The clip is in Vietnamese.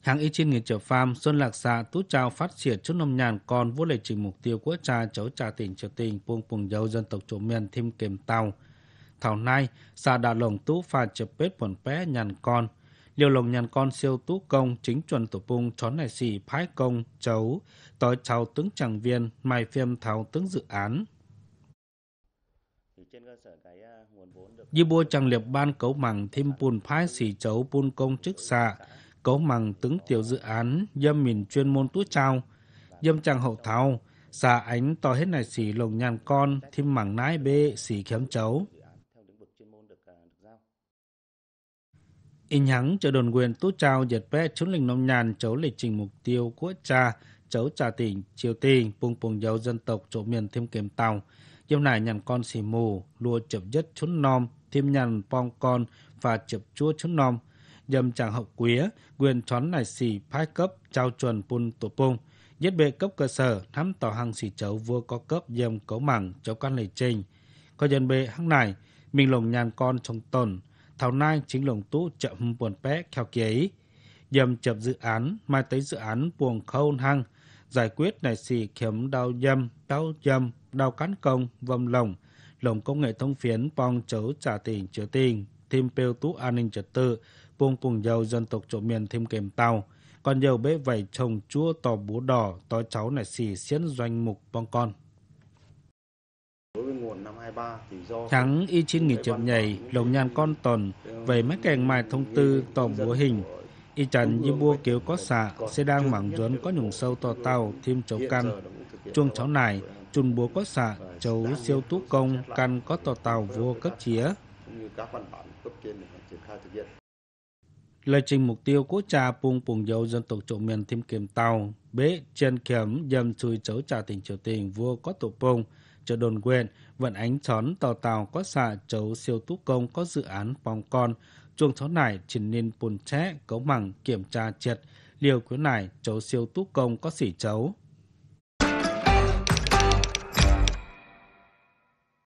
Hàng y trên nghìn trở pham, Xuân Lạc Xạ, Tú Trao phát triển chút nông nhàn con vô lịch trình mục tiêu của cha cháu trà tỉnh triều tình buông buồng dâu dân tộc chủ miền thêm kiềm tàu. Thảo nay, xạ đà lồng tú pha chập bếp buồn pé nhàn con. Liều lồng nhàn con siêu tú công, chính chuẩn tổ bung chón này xì phái công, chấu, tối cháu tướng chẳng viên, mai phim tháo tướng dự án. Di bua chẳng liệp ban cấu mẳng thêm bùn phái xì chấu buôn công chức xạ, cấu mằng tướng tiểu dự án dâm mìn chuyên môn tú trao dâm trang hậu thao xà ánh to hết này xỉ lồng nhàn con thêm mảng nái bê xỉ kém chấu in hắng cho đồn quyền tú trao giật bé chúng linh nông nhàn chấu lịch trình mục tiêu của cha chấu trà tỉnh triều tiên pung pung dấu dân tộc chỗ miền thêm kiếm tàu dâm này nhàn con xỉ mù lùa chậm nhất chốn nom thêm nhàn pong con và chậm chua chốn nom dâm chàng hậu quế quyền chón này xì phái cấp, trao chuẩn bùn tổ bông. giết bệ cấp cơ sở, nắm tỏ hàng xì chấu vua có cấp dâm cấu mảng, chấu quan lệ trình. Có dân bệ hăng này, mình lồng nhàn con trong tuần thảo nai chính lồng tú chậm buồn bé kheo kiấy. dâm chập dự án, mai tới dự án buồng khâu hăng, giải quyết này xì khiếm đau dâm, đau dâm, đau cán công, vâm lồng, lồng công nghệ thông phiến bong chấu trả tình chứa tình thêm pêu tú an ninh trật tự, buông cùng dầu dân tộc chỗ miền thêm kèm tàu. Còn dầu bế vẩy chồng chúa tò bố đỏ, tò cháu này xì xiến doanh mục bong con. Thắng y chín nghỉ chậm nhảy, lồng nhàn con tòn, về mấy kèng mài thông tư tò búa hình. Y chẳng như bua kéo có xạ, xe đang mảng ruốn có nhùng sâu to tàu, thêm chấu căn. Chuông cháu này, chùn búa có xạ, chấu siêu tú công, căn có tò tàu vua cấp chía các văn bản cấp trên để triển khai thực hiện. Lịch trình mục tiêu quốc trà pung pung dầu dân tộc chủ miền thêm kiềm tàu, bế chân kiểm dầm chui chấu trà tỉnh Triều Tiên vua có tổ pung chợ đồn quyền, vận ánh chón tàu tàu có xạ chấu siêu túc công có dự án phòng con, chuồng chó nải chỉ nên bùn ché, cấu mẳng kiểm tra triệt, liều quyến nải chấu siêu túc công có xỉ chấu,